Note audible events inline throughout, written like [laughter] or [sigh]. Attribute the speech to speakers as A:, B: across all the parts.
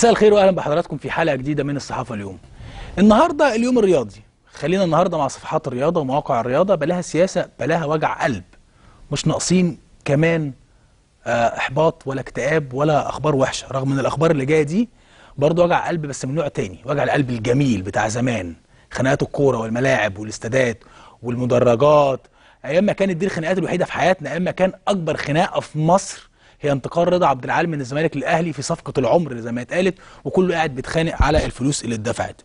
A: مساء الخير واهلا بحضراتكم في حلقه جديده من الصحافه اليوم. النهارده اليوم الرياضي، خلينا النهارده مع صفحات الرياضه ومواقع الرياضه بلاها سياسه بلاها وجع قلب. مش ناقصين كمان آه، احباط ولا اكتئاب ولا اخبار وحشه، رغم ان الاخبار اللي جايه دي برضه وجع قلب بس من نوع تاني، وجع القلب الجميل بتاع زمان، خناقات الكوره والملاعب والاستادات والمدرجات، ايام ما كانت دي الخناقات الوحيده في حياتنا، ايام ما كان اكبر خناقه في مصر هي انتقال رضا عبد العال من الزمالك للاهلي في صفقه العمر زي ما اتقالت وكله قاعد بيتخانق على الفلوس اللي اتدفعت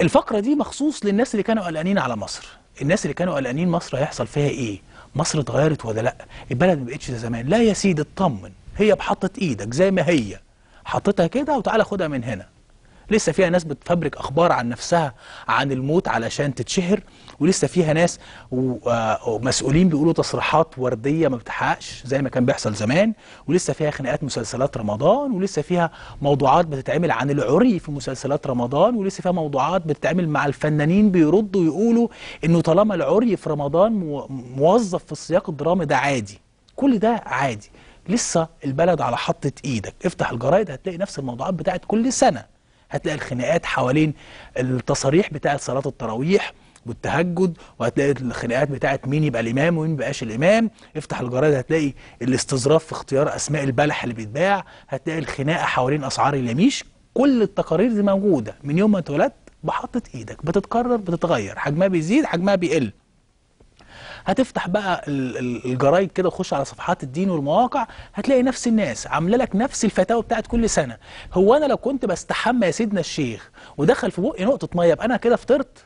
A: الفقره دي مخصوص للناس اللي كانوا قلقانين على مصر الناس اللي كانوا قلقانين مصر هيحصل فيها ايه مصر اتغيرت ولا لا البلد ما بقتش زي زمان لا يا سيدي اطمن هي بحطت ايدك زي ما هي حطيتها كده وتعالى خدها من هنا لسه فيها ناس بتفبرك اخبار عن نفسها عن الموت علشان تتشهر ولسه فيها ناس آه، ومسؤولين بيقولوا تصريحات ورديه ما بتحققش زي ما كان بيحصل زمان ولسه فيها خناقات مسلسلات رمضان ولسه فيها موضوعات بتتعمل عن العري في مسلسلات رمضان ولسه فيها موضوعات بتتعمل مع الفنانين بيردوا يقولوا انه طالما العري في رمضان موظف في السياق الدرامي ده عادي كل ده عادي لسه البلد على حطة ايدك افتح الجرايد هتلاقي نفس الموضوعات بتاعت كل سنه هتلاقي الخناقات حوالين التصاريح بتاعه صلاه التراويح والتهجد وهتلاقي الخناقات بتاعت مين يبقى الامام ومين يبقاش الامام افتح الجرايد هتلاقي الاستظراف في اختيار اسماء البلح اللي بيتباع هتلاقي الخناقه حوالين اسعار اليميش كل التقارير دي موجوده من يوم ما اتولدت بحطت ايدك بتتكرر بتتغير حجمها بيزيد حجمها بيقل هتفتح بقى الجرايد كده وتخش على صفحات الدين والمواقع هتلاقي نفس الناس عامله لك نفس الفتاوى بتاعت كل سنه هو انا لو كنت بستحمى يا سيدنا الشيخ ودخل في بقي نقطه ميه يبقى انا كده فطرت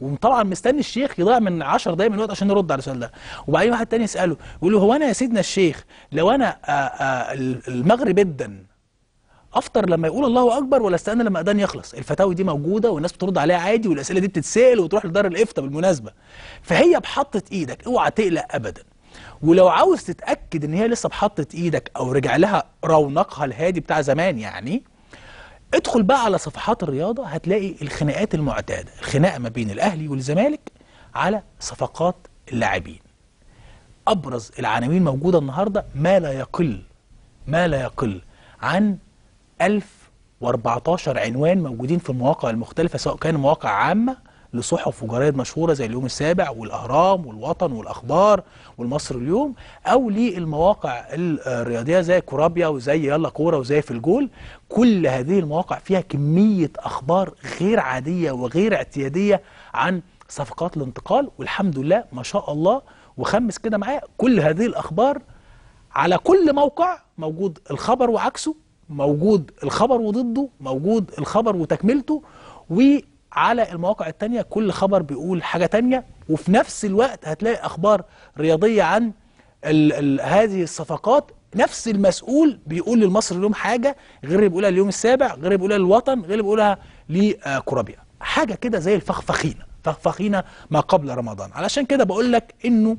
A: وطبعا مستني الشيخ يضيع من 10 دقايق من الوقت عشان يرد على السؤال ده وبعدين واحد تاني يساله يقول له هو انا يا سيدنا الشيخ لو انا آآ آآ المغرب ادن افطر لما يقول الله اكبر ولا استنى لما اذان يخلص الفتاوي دي موجوده والناس بترد عليها عادي والاسئله دي بتتسال وتروح لدار الافتاء بالمناسبه فهي بحطت ايدك اوعى تقلق ابدا ولو عاوز تتاكد ان هي لسه بحطت ايدك او رجع لها رونقها الهادي بتاع زمان يعني ادخل بقى على صفحات الرياضه هتلاقي الخناقات المعتاده الخناقه ما بين الاهلي والزمالك على صفقات اللاعبين ابرز العناوين موجوده النهارده ما لا يقل ما لا يقل عن 1014 عنوان موجودين في المواقع المختلفة سواء كان مواقع عامة لصحف وجرايد مشهورة زي اليوم السابع والأهرام والوطن والأخبار والمصر اليوم أو للمواقع الرياضية زي كورابيا وزي يلا كورة وزي في الجول كل هذه المواقع فيها كمية أخبار غير عادية وغير اعتيادية عن صفقات الانتقال والحمد لله ما شاء الله وخمس كده معايا كل هذه الأخبار على كل موقع موجود الخبر وعكسه موجود الخبر وضده موجود الخبر وتكملته وعلى المواقع التانية كل خبر بيقول حاجة تانية وفي نفس الوقت هتلاقي أخبار رياضية عن الـ الـ هذه الصفقات نفس المسؤول بيقول للمصري اليوم حاجة غير اللي بيقولها اليوم السابع غير اللي بيقولها للوطن غير اللي بيقولها لكورابيا حاجة كده زي الفخفخينة فخفخينة ما قبل رمضان علشان كده بقول لك إنه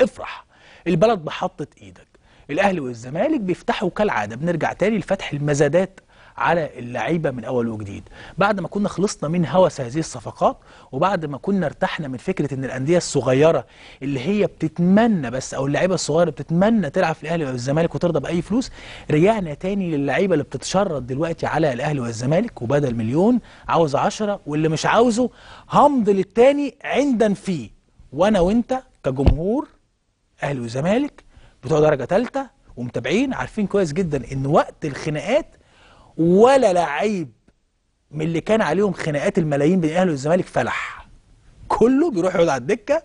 A: افرح البلد بحطت إيدك الاهلي والزمالك بيفتحوا كالعاده بنرجع تاني لفتح المزادات على اللعيبه من اول وجديد بعد ما كنا خلصنا من هوس هذه الصفقات وبعد ما كنا ارتحنا من فكره ان الانديه الصغيره اللي هي بتتمنى بس او اللعيبه الصغيره بتتمنى تلعب في الاهلي والزمالك وترضى باي فلوس رجعنا تاني للعيبه اللي بتتشرط دلوقتي على الاهلي والزمالك وبدل مليون عاوز عشرة واللي مش عاوزه همض للتاني عندا فيه وانا وانت كجمهور اهلي وزمالك بتوع درجه ثالثه ومتابعين عارفين كويس جدا ان وقت الخناقات ولا لعيب من اللي كان عليهم خناقات الملايين بين الاهلي والزمالك فلح كله بيروح يقعد على الدكه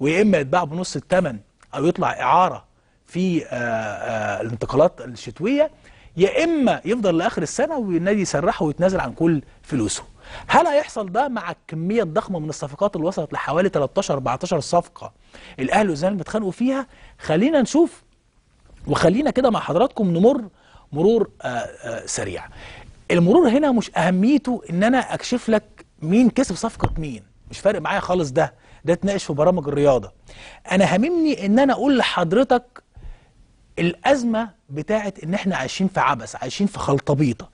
A: ويا اما يتباع بنص الثمن او يطلع اعاره في آآ آه، آآ آه، الانتقالات الشتويه يا اما يفضل لاخر السنه والنادي يسرحه ويتنازل عن كل فلوسه هل هيحصل ده مع الكمية الضخمة من الصفقات اللي وصلت لحوالي 13 14 صفقة الأهلي والزمالك بيتخانقوا فيها خلينا نشوف وخلينا كده مع حضراتكم نمر مرور آآ آه، آآ آه، سريع المرور هنا مش أهميته إن أنا أكشف لك مين كسب صفقة مين مش فارق معايا خالص ده ده اتناقش في برامج الرياضة أنا هممني إن أنا أقول لحضرتك الأزمة بتاعت إن إحنا عايشين في عبث عايشين في خلطبيطة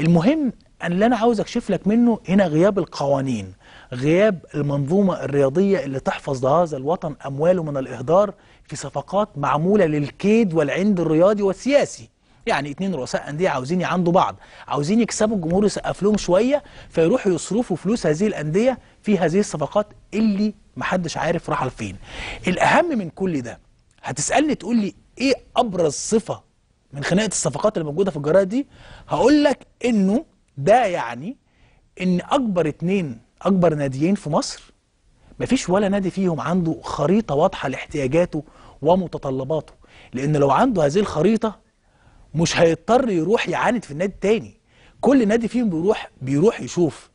A: المهم اللي انا عاوز اكشف لك منه هنا غياب القوانين غياب المنظومه الرياضيه اللي تحفظ هذا الوطن امواله من الاهدار في صفقات معموله للكيد والعند الرياضي والسياسي يعني اتنين رؤساء انديه عاوزين يعندوا بعض عاوزين يكسبوا الجمهور يسقف لهم شويه فيروحوا يصرفوا فلوس هذه الانديه في هذه الصفقات اللي محدش عارف راح لفين الاهم من كل ده هتسالني تقول لي ايه ابرز صفه من خناقه الصفقات اللي موجوده في الجرايد دي هقول لك انه ده يعني ان اكبر اتنين اكبر ناديين في مصر مفيش ولا نادي فيهم عنده خريطه واضحه لاحتياجاته ومتطلباته لان لو عنده هذه الخريطه مش هيضطر يروح يعاند في النادي التاني كل نادي فيهم بيروح بيروح يشوف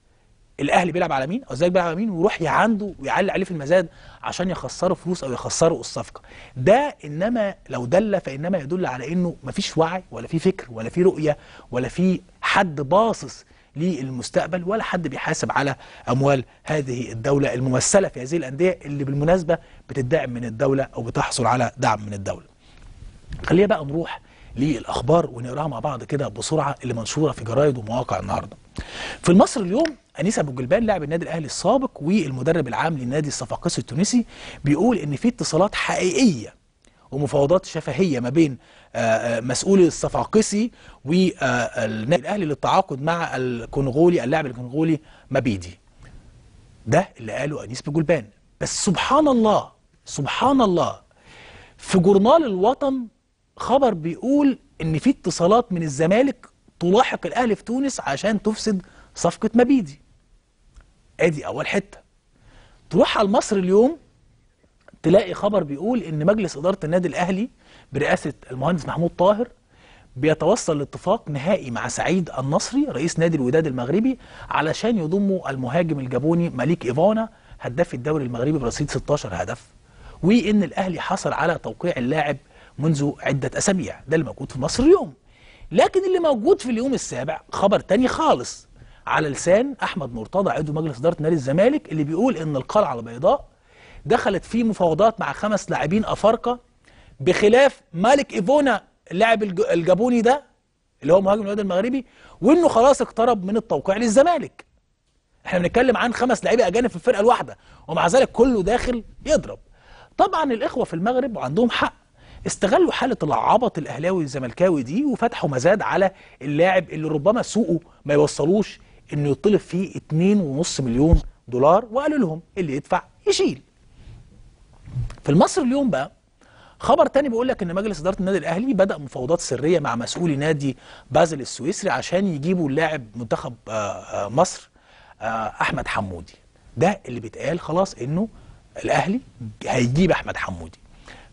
A: الاهلي بيلعب على مين او الزمالك بيلعب على مين ويروح يعنده ويعلق عليه في المزاد عشان يخسره فلوس او يخسره الصفقه ده انما لو دل فانما يدل على انه مفيش وعي ولا في فكر ولا في رؤيه ولا في حد باصص للمستقبل ولا حد بيحاسب على اموال هذه الدوله الممثله في هذه الانديه اللي بالمناسبه بتدعم من الدوله او بتحصل على دعم من الدوله. خلينا بقى نروح للاخبار ونقراها مع بعض كده بسرعه اللي منشوره في جرايد ومواقع النهارده. في مصر اليوم انيس ابو جلبان لاعب النادي الاهلي السابق والمدرب العام للنادي الصفاقسي التونسي بيقول ان في اتصالات حقيقيه ومفاوضات شفهيه ما بين آه، آه، مسؤول الصفاقسي والنادي الاهلي للتعاقد مع الكونغولي اللاعب الكونغولي مبيدي ده اللي قاله انيس بجلبان بس سبحان الله سبحان الله في جورنال الوطن خبر بيقول ان في اتصالات من الزمالك تلاحق الاهلي في تونس عشان تفسد صفقه مبيدي ادي اول حته تروح على مصر اليوم تلاقي خبر بيقول ان مجلس اداره النادي الاهلي برئاسه المهندس محمود طاهر بيتوصل لاتفاق نهائي مع سعيد النصري رئيس نادي الوداد المغربي علشان يضموا المهاجم الجابوني مليك ايفانا هداف الدوري المغربي برصيد 16 هدف وان الاهلي حصل على توقيع اللاعب منذ عده اسابيع ده اللي موجود في مصر اليوم لكن اللي موجود في اليوم السابع خبر تاني خالص على لسان احمد مرتضى عضو مجلس اداره نادي الزمالك اللي بيقول ان القلعه البيضاء دخلت في مفاوضات مع خمس لاعبين افارقه بخلاف مالك ايفونا اللاعب الجابوني ده اللي هو مهاجم الواد المغربي وانه خلاص اقترب من التوقيع للزمالك احنا بنتكلم عن خمس لاعبين اجانب في الفرقه الواحده ومع ذلك كله داخل يضرب طبعا الاخوه في المغرب وعندهم حق استغلوا حاله العبط الاهلاوي الزملكاوي دي وفتحوا مزاد على اللاعب اللي ربما سوقه ما يوصلوش انه يطلب فيه 2.5 مليون دولار وقالوا لهم اللي يدفع يشيل في المصر اليوم بقى خبر تاني بيقول لك ان مجلس اداره النادي الاهلي بدا مفاوضات سريه مع مسؤولي نادي بازل السويسري عشان يجيبوا اللاعب منتخب آه، آه، مصر آه، احمد حمودي ده اللي بيتقال خلاص انه الاهلي هيجيب احمد حمودي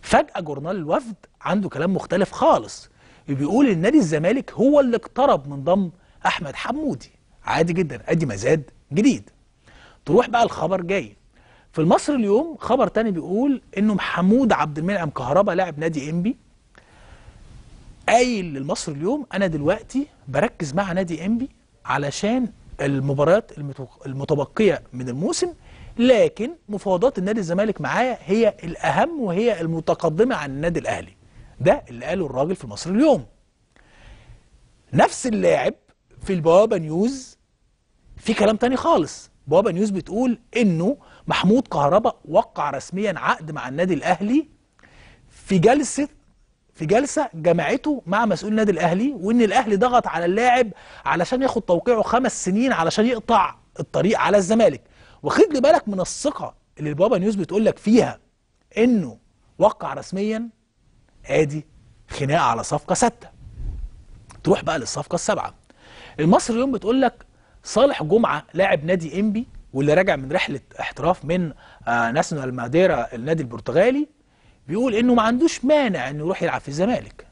A: فجاه جورنال الوفد عنده كلام مختلف خالص بيقول ان نادي الزمالك هو اللي اقترب من ضم احمد حمودي عادي جدا ادي مزاد جديد تروح بقى الخبر جاي في المصري اليوم خبر تاني بيقول انه محمود عبد المنعم كهربا لاعب نادي انبي قايل للمصري اليوم انا دلوقتي بركز مع نادي انبي علشان المباريات المتبقيه من الموسم لكن مفاوضات النادي الزمالك معايا هي الاهم وهي المتقدمه عن النادي الاهلي ده اللي قاله الراجل في المصري اليوم نفس اللاعب في البوابه نيوز في كلام تاني خالص بوابة نيوز بتقول انه محمود كهربا وقع رسميا عقد مع النادي الاهلي في جلسة في جلسة جمعته مع مسؤول النادي الاهلي وان الاهلي ضغط على اللاعب علشان ياخد توقيعه خمس سنين علشان يقطع الطريق على الزمالك واخد لي بالك من الثقة اللي البابا نيوز بتقول لك فيها انه وقع رسميا ادي خناقة على صفقة ستة تروح بقى للصفقة السابعة المصري اليوم بتقول لك صالح جمعه لاعب نادي انبي واللي راجع من رحله احتراف من آه ناسيونال ماديرا النادي البرتغالي بيقول انه ما عندوش مانع انه يروح يلعب في الزمالك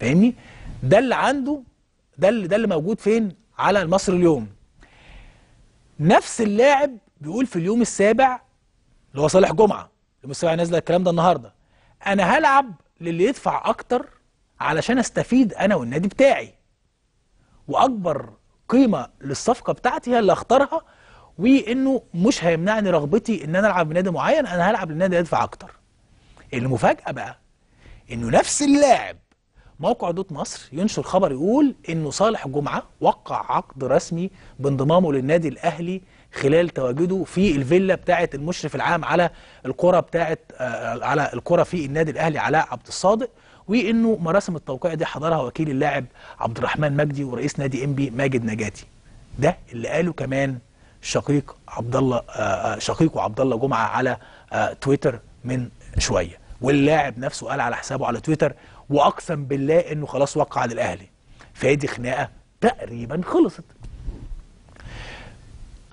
A: فاهمني ده اللي عنده ده اللي ده اللي موجود فين على المصري اليوم نفس اللاعب بيقول في اليوم السابع اللي هو صالح جمعه اليوم السابع نازله الكلام ده النهارده انا هلعب للي يدفع اكتر علشان استفيد انا والنادي بتاعي واكبر قيمه للصفقه بتاعتي هي اللي اختارها وانه مش هيمنعني رغبتي ان انا العب بنادي معين انا هلعب للنادي ادفع اكتر المفاجاه بقى انه نفس اللاعب موقع دوت مصر ينشر خبر يقول انه صالح جمعه وقع عقد رسمي بانضمامه للنادي الاهلي خلال تواجده في الفيلا بتاعه المشرف العام على الكره بتاعه آه، على الكره في النادي الاهلي علاء عبد الصادق وانه مراسم التوقيع دي حضرها وكيل اللاعب عبد الرحمن مجدي ورئيس نادي انبي ماجد نجاتي ده اللي قاله كمان شقيق عبد الله آه، آه، شقيقه عبد الله جمعه على آه، تويتر من شويه واللاعب نفسه قال على حسابه على تويتر واقسم بالله انه خلاص وقع للاهلي فادي خناقه تقريبا خلصت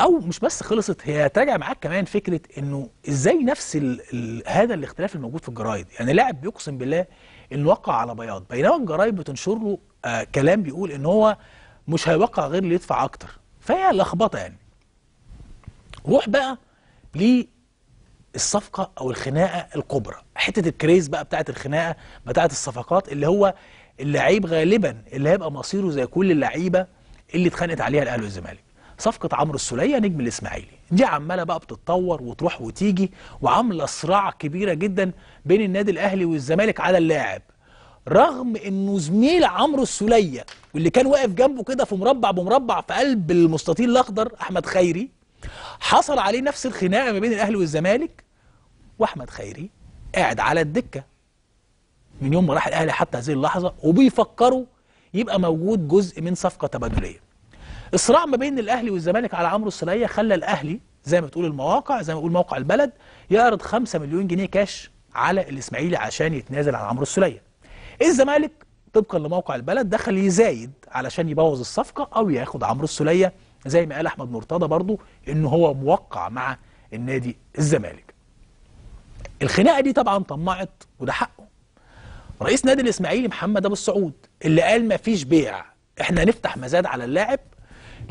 A: او مش بس خلصت هي تراجع معاك كمان فكره انه ازاي نفس الـ الـ هذا الاختلاف الموجود في الجرايد يعني لاعب بيقسم بالله انه وقع على بياض بينما الجرايد بتنشر له آه كلام بيقول ان هو مش هيوقع غير اللي يدفع اكتر فهي لخبطه يعني روح بقى للصفقه او الخناقه الكبرى حته الكريز بقى بتاعه الخناقه بتاعه الصفقات اللي هو اللعيب غالبا اللي هيبقى مصيره زي كل اللعيبه اللي اتخانقت عليها الاهلي والزمالك صفقة عمرو السولية نجم الإسماعيلي دي عمالة بقى بتتطور وتروح وتيجي وعاملة صراع كبيرة جدا بين النادي الأهلي والزمالك على اللاعب رغم انه زميل عمرو السوليه واللي كان واقف جنبه كده في مربع بمربع في قلب المستطيل الاخضر احمد خيري حصل عليه نفس الخناقه ما بين الاهلي والزمالك واحمد خيري قاعد على الدكه من يوم ما راح الاهلي حتى هذه اللحظه وبيفكروا يبقى موجود جزء من صفقه تبادليه الصراع ما بين الاهلي والزمالك على عمرو السليه خلى الاهلي زي ما بتقول المواقع زي ما بيقول موقع البلد يعرض 5 مليون جنيه كاش على الاسماعيلي عشان يتنازل عن عمرو السليه. الزمالك طبقا لموقع البلد دخل يزايد علشان يبوظ الصفقه او ياخد عمرو السليه زي ما قال احمد مرتضى برضه ان هو موقع مع النادي الزمالك الخناقه دي طبعا طمعت وده حقه رئيس نادي الاسماعيلي محمد ابو السعود اللي قال ما فيش بيع احنا نفتح مزاد على اللاعب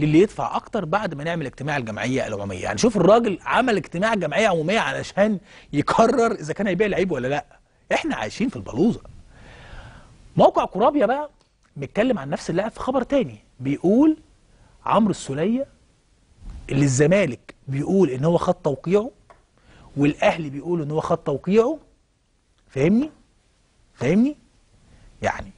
A: للي يدفع اكتر بعد ما نعمل اجتماع الجمعيه العموميه يعني شوف الراجل عمل اجتماع جمعيه عموميه علشان يقرر اذا كان هيبيع لعيب ولا لا احنا عايشين في البلوزه موقع كورابيا بقى بيتكلم عن نفس اللاعب في خبر تاني بيقول عمرو السوليه اللي الزمالك بيقول ان هو خد توقيعه والاهلي بيقول ان هو خد توقيعه فاهمني فاهمني يعني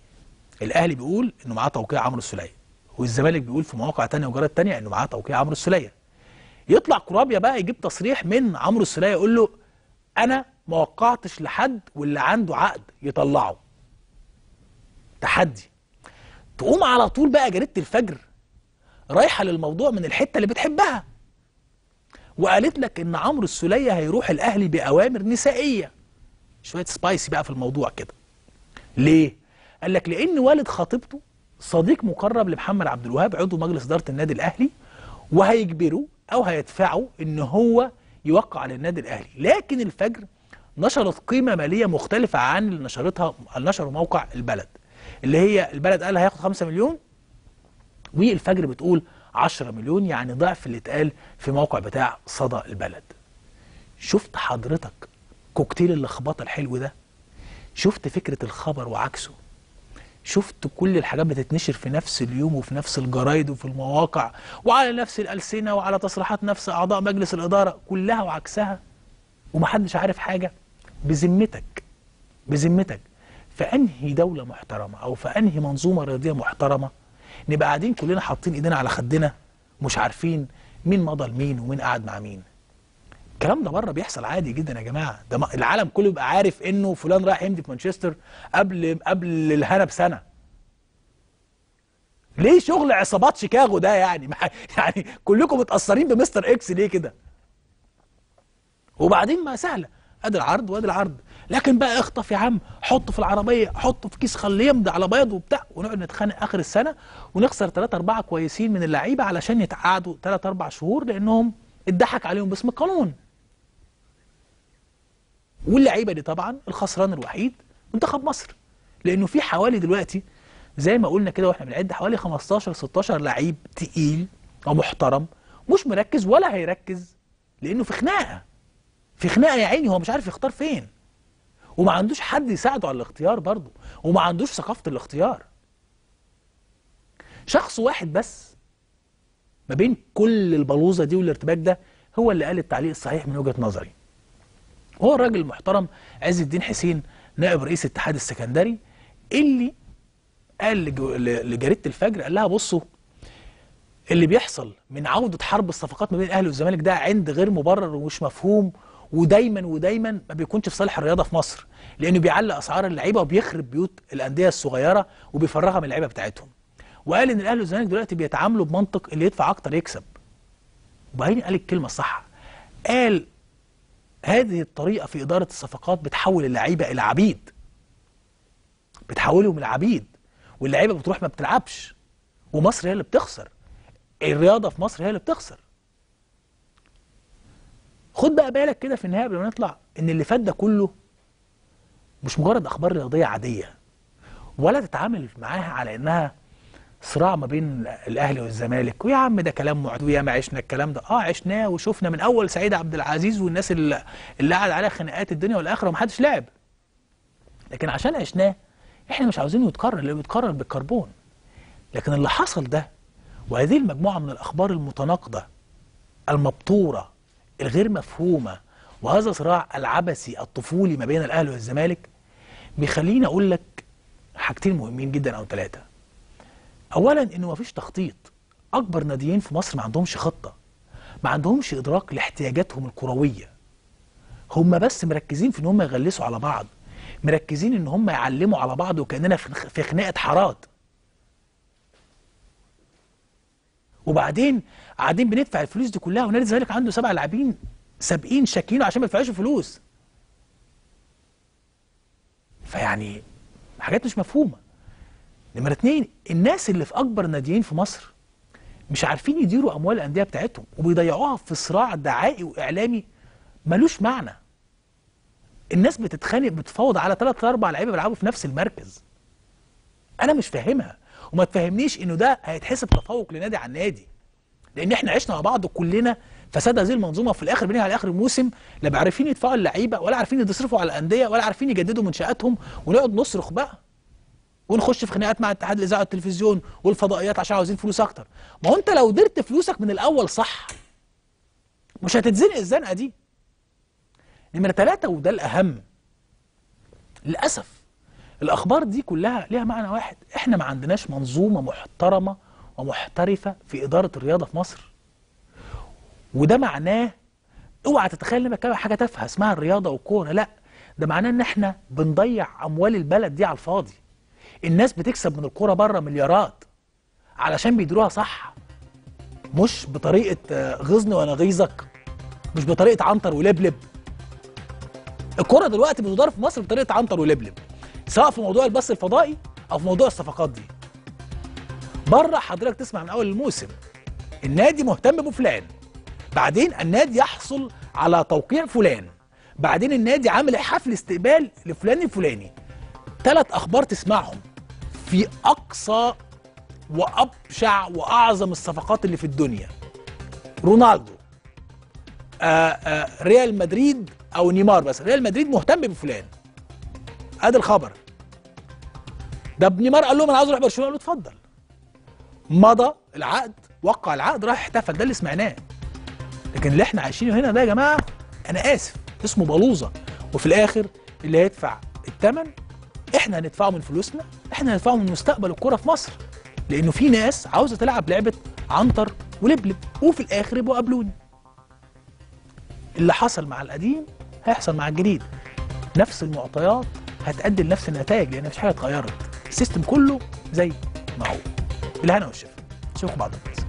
A: الاهلي بيقول انه معاه توقيع عمرو السوليه والزمالك بيقول في مواقع تانية وجرائد تانية انه معاه توقيع عمرو السلية يطلع كرابيا بقى يجيب تصريح من عمرو السلية يقول له انا ما وقعتش لحد واللي عنده عقد يطلعه تحدي تقوم على طول بقى جريده الفجر رايحه للموضوع من الحته اللي بتحبها وقالت لك ان عمرو السلية هيروح الاهلي باوامر نسائيه شويه سبايسي بقى في الموضوع كده ليه قال لك لان والد خطيبته صديق مقرب لمحمد عبد الوهاب عضو مجلس إدارة النادي الأهلي وهيجبره أو هيدفعه إن هو يوقع على النادي الأهلي لكن الفجر نشرت قيمة مالية مختلفة عن اللي نشرتها نشر موقع البلد اللي هي البلد قال هياخد 5 مليون والفجر بتقول 10 مليون يعني ضعف اللي اتقال في موقع بتاع صدى البلد شفت حضرتك كوكتيل اللخبطه الحلو ده شفت فكره الخبر وعكسه شفت كل الحاجات بتتنشر في نفس اليوم وفي نفس الجرايد وفي المواقع وعلى نفس الألسنة وعلى تصريحات نفس أعضاء مجلس الإدارة كلها وعكسها ومحدش عارف حاجة بذمتك بذمتك في انهي دولة محترمة أو في انهي منظومة رياضية محترمة نبقى قاعدين كلنا حاطين إيدينا على خدنا مش عارفين مين مضى لمين ومين قاعد مع مين الكلام ده بره بيحصل عادي جدا يا جماعه ده العالم كله بيبقى عارف انه فلان رايح يمضي في مانشستر قبل قبل الهنا بسنه ليه شغل عصابات شيكاغو ده يعني [laughs] يعني كلكم متاثرين بمستر اكس ليه كده وبعدين ما سهله ادي العرض وادي العرض لكن بقى اخطف يا عم حطه في العربيه حطه في كيس خليه يمضي على بيض وبتاع ونقعد نتخانق اخر السنه ونخسر ثلاثة اربعه كويسين من اللعيبه علشان يتقعدوا ثلاثة اربع شهور لانهم اتضحك عليهم باسم القانون واللعيبه دي طبعا الخسران الوحيد منتخب مصر لانه في حوالي دلوقتي زي ما قلنا كده واحنا بنعد حوالي 15 16 لعيب تقيل او محترم مش مركز ولا هيركز لانه في خناقه في خناقه يا عيني هو مش عارف يختار فين وما عندوش حد يساعده على الاختيار برضه وما عندوش ثقافه الاختيار شخص واحد بس ما بين كل البلوزه دي والارتباك ده هو اللي قال التعليق الصحيح من وجهه نظري هو الراجل المحترم عز الدين حسين نائب رئيس الاتحاد السكندري اللي قال لجريده الفجر قال لها بصوا اللي بيحصل من عودة حرب الصفقات ما بين الأهلي والزمالك ده عند غير مبرر ومش مفهوم ودايما ودايما ما بيكونش في صالح الرياضة في مصر لأنه بيعلق أسعار اللعيبة وبيخرب بيوت الأندية الصغيرة وبيفرغها من اللعيبة بتاعتهم وقال إن الأهلي والزمالك دلوقتي بيتعاملوا بمنطق اللي يدفع أكتر يكسب وبعدين قال الكلمة الصح قال هذه الطريقة في إدارة الصفقات بتحول اللعيبة إلى عبيد بتحولهم العبيد واللعيبة بتروح ما بتلعبش ومصر هي اللي بتخسر الرياضة في مصر هي اللي بتخسر خد بقى بالك كده في النهاية قبل ما نطلع إن اللي فات ده كله مش مجرد أخبار رياضية عادية ولا تتعامل معاها على إنها صراع ما بين الاهلي والزمالك ويا عم ده كلام معدود يا ما عشنا الكلام ده اه عشناه وشفنا من اول سعيد عبد العزيز والناس اللي, اللي قعد عليها خناقات الدنيا والاخره ومحدش لعب لكن عشان عشناه احنا مش عاوزينه يتكرر لانه بيتكرر بالكربون لكن اللي حصل ده وهذه المجموعه من الاخبار المتناقضه المبطوره الغير مفهومه وهذا صراع العبثي الطفولي ما بين الاهلي والزمالك بيخليني اقول لك حاجتين مهمين جدا او ثلاثه اولا انه ما فيش تخطيط اكبر ناديين في مصر ما عندهمش خطه ما عندهمش ادراك لاحتياجاتهم الكرويه هم بس مركزين في ان هم يغلسوا على بعض مركزين ان هم يعلموا على بعض وكاننا في خناقه حارات وبعدين قاعدين بندفع الفلوس دي كلها ونادي الزمالك عنده سبع لاعبين سابقين شاكينه عشان ما يدفعوش فلوس فيعني حاجات مش مفهومه نمرة اتنين الناس اللي في أكبر ناديين في مصر مش عارفين يديروا أموال الأندية بتاعتهم وبيضيعوها في صراع دعائي وإعلامي ملوش معنى الناس بتتخانق بتفاوض على ثلاث أربع لعيبة بيلعبوا في نفس المركز أنا مش فاهمها وما تفهمنيش إنه ده هيتحسب تفوق لنادي عن نادي لأن إحنا عشنا مع بعض كلنا فساد هذه المنظومه في الاخر بنيجي على اخر الموسم لا عارفين يدفعوا اللعيبه ولا عارفين يصرفوا على الانديه ولا عارفين يجددوا منشاتهم ونقعد نصرخ بقى ونخش في خناقات مع اتحاد الاذاعه والتلفزيون والفضائيات عشان عاوزين فلوس اكتر ما هو انت لو درت فلوسك من الاول صح مش هتتزنق الزنقه دي نمره ثلاثة وده الاهم للاسف الاخبار دي كلها ليها معنى واحد احنا ما عندناش منظومه محترمه ومحترفه في اداره الرياضه في مصر وده معناه اوعى تتخيل انك حاجه تافهه اسمها الرياضه والكوره لا ده معناه ان احنا بنضيع اموال البلد دي على الفاضي الناس بتكسب من الكوره بره مليارات علشان بيديروها صح مش بطريقه آه، غزن وانا غيظك مش بطريقه عنتر ولبلب الكوره دلوقتي بتدار في مصر بطريقه عنتر ولبلب سواء في موضوع البث الفضائي او في موضوع الصفقات دي بره حضرتك تسمع من اول الموسم النادي مهتم بفلان بعدين النادي يحصل على توقيع فلان بعدين النادي عامل حفل استقبال لفلان الفلاني ثلاث اخبار تسمعهم في اقصى وابشع واعظم الصفقات اللي في الدنيا رونالدو آآ آه، آآ آه، ريال مدريد او نيمار بس ريال مدريد مهتم بفلان ادي الخبر ده نيمار قال لهم انا عايز اروح برشلونه قالوا اتفضل مضى العقد وقع العقد راح احتفل ده اللي سمعناه لكن اللي احنا عايشينه هنا ده يا جماعه انا اسف اسمه بلوظه وفي الاخر اللي هيدفع الثمن احنا هندفعه من فلوسنا احنا هندفعه من مستقبل الكره في مصر لانه في ناس عاوزه تلعب لعبه عنتر ولبلب وفي الاخر يبقوا قابلوني اللي حصل مع القديم هيحصل مع الجديد نفس المعطيات هتأدي لنفس النتائج لان مفيش حاجه اتغيرت السيستم كله زي ما هو بالهنا والشفا نشوفكم بعد